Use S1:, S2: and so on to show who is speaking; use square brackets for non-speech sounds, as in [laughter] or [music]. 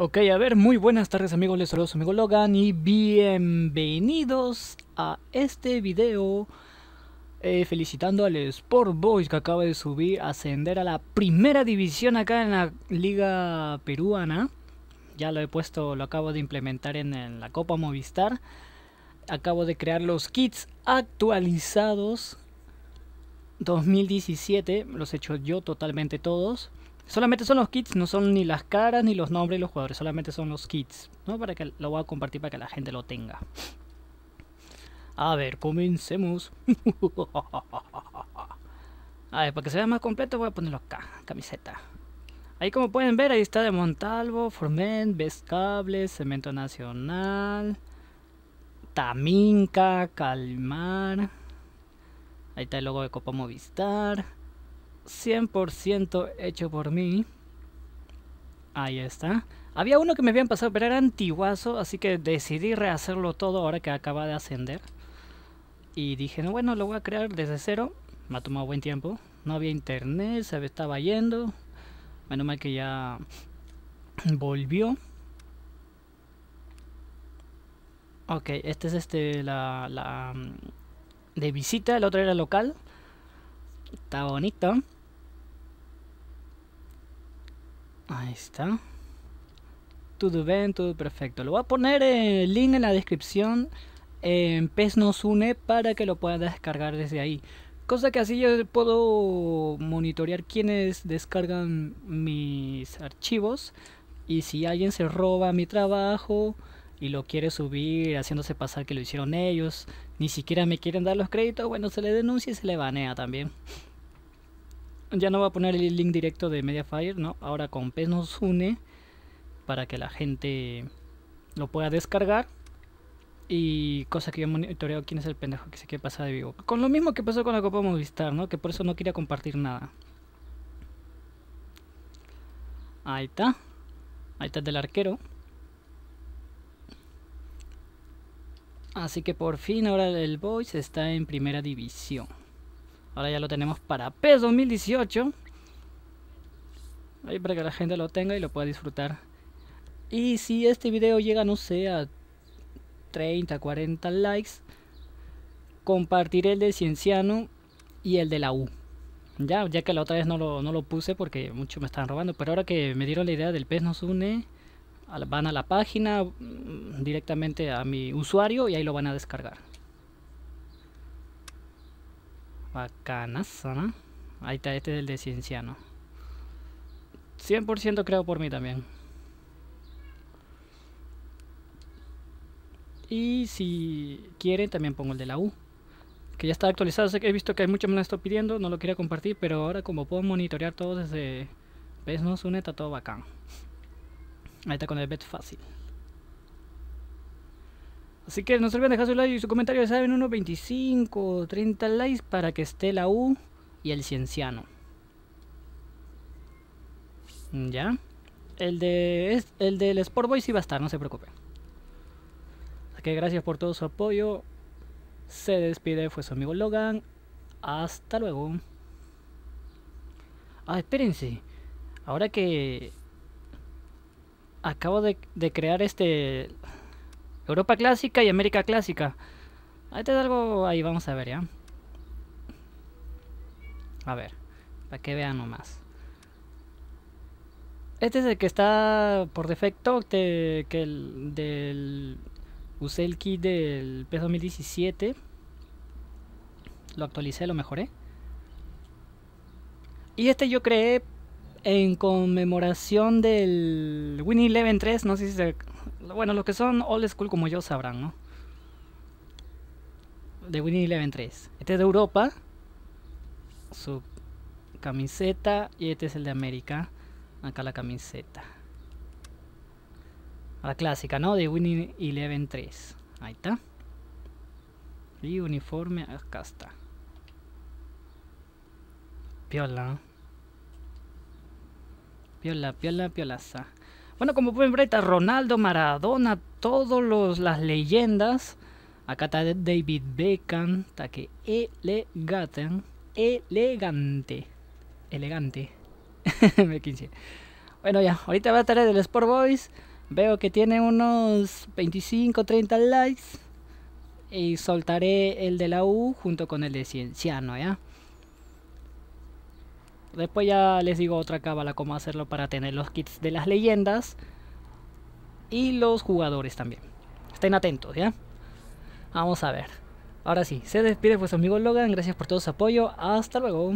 S1: Ok, a ver, muy buenas tardes amigos, les saludo su amigo Logan y bienvenidos a este video eh, felicitando al Sport Boys que acaba de subir, ascender a la primera división acá en la liga peruana. Ya lo he puesto, lo acabo de implementar en la Copa Movistar. Acabo de crear los kits actualizados 2017, los he hecho yo totalmente todos Solamente son los kits, no son ni las caras ni los nombres de los jugadores, solamente son los kits, ¿no? Para que lo voy a compartir para que la gente lo tenga. A ver, comencemos. [laughs] a ver, para que se vea más completo voy a ponerlo acá, camiseta. Ahí como pueden ver, ahí está de Montalvo, Formen, Vescables, Cemento Nacional, Taminka, Calmar. Ahí está el logo de Copa Movistar. 100% hecho por mí. Ahí está. Había uno que me habían pasado, pero era antiguazo, así que decidí rehacerlo todo ahora que acaba de ascender. Y dije, no, bueno, lo voy a crear desde cero. Me ha tomado buen tiempo. No había internet, se estaba yendo. Menos mal que ya volvió. Ok, este es este, la, la mm, de visita, el otro era local. Está bonito. Ahí está. Todo bien, todo perfecto. Lo voy a poner el link en la descripción en PES nos une para que lo puedan descargar desde ahí. Cosa que así yo puedo monitorear quienes descargan mis archivos y si alguien se roba mi trabajo y lo quiere subir haciéndose pasar que lo hicieron ellos, ni siquiera me quieren dar los créditos, bueno, se le denuncia y se le banea también ya no va a poner el link directo de Mediafire, ¿no? Ahora con PES nos une para que la gente lo pueda descargar. Y cosa que yo monitoreo quién es el pendejo que se quiere pasar de vivo. Con lo mismo que pasó con la Copa Movistar, ¿no? Que por eso no quería compartir nada. Ahí está. Ahí está el del arquero. Así que por fin ahora el Boys está en primera división. Ahora ya lo tenemos para PES 2018. Ahí para que la gente lo tenga y lo pueda disfrutar. Y si este video llega, no sé, a 30, 40 likes, compartiré el de Cienciano y el de la U. Ya, ya que la otra vez no lo, no lo puse porque muchos me estaban robando. Pero ahora que me dieron la idea del PES nos une, van a la página mm, directamente a mi usuario y ahí lo van a descargar. bacanas Ahí está, este es el de Cienciano. 100% creado por mí también. Y si quieren, también pongo el de la U. Que ya está actualizado. Sé que he visto que hay mucho me lo estoy pidiendo. No lo quería compartir. Pero ahora como puedo monitorear todo desde... ¿Ves? No, une, está todo bacán. Ahí está con el bet fácil. Así que no se olviden dejar su like y su comentario, ya saben, unos 25, o 30 likes para que esté la U y el cienciano. ¿Ya? El, de, el del Sport Boy sí va a estar, no se preocupen. Así que gracias por todo su apoyo. Se despide, fue su amigo Logan. Hasta luego. Ah, espérense. Ahora que acabo de crear este Europa clásica y América clásica. Ahí es algo ahí, vamos a ver ya. A ver, para que vean nomás. Este es el que está por defecto que el, del usé el kit del PES 2017 lo actualicé, lo mejoré y este yo creé en conmemoración del Winnie Eleven 3 no sé si se bueno, los que son old school como yo sabrán, ¿no? De Winnie Eleven 3. Este es de Europa. Su camiseta. Y este es el de América. Acá la camiseta. La clásica, ¿no? De Winnie Eleven 3. Ahí está. Y uniforme, acá está. Piola. Piola, piola, piolaza. Bueno, como pueden ver, está Ronaldo, Maradona, todas las leyendas. Acá está David Beckham, está que elegante, elegante, elegante. [laughs] Me quince. Bueno, ya, ahorita voy a estar del Sport Boys. Veo que tiene unos 25, 30 likes. Y soltaré el de la U junto con el de Cienciano, ¿ya? Después ya les digo otra cábala cómo hacerlo para tener los kits de las leyendas y los jugadores también. Estén atentos, ¿ya? Vamos a ver. Ahora sí, se despide pues amigo Logan, gracias por todo su apoyo, hasta luego.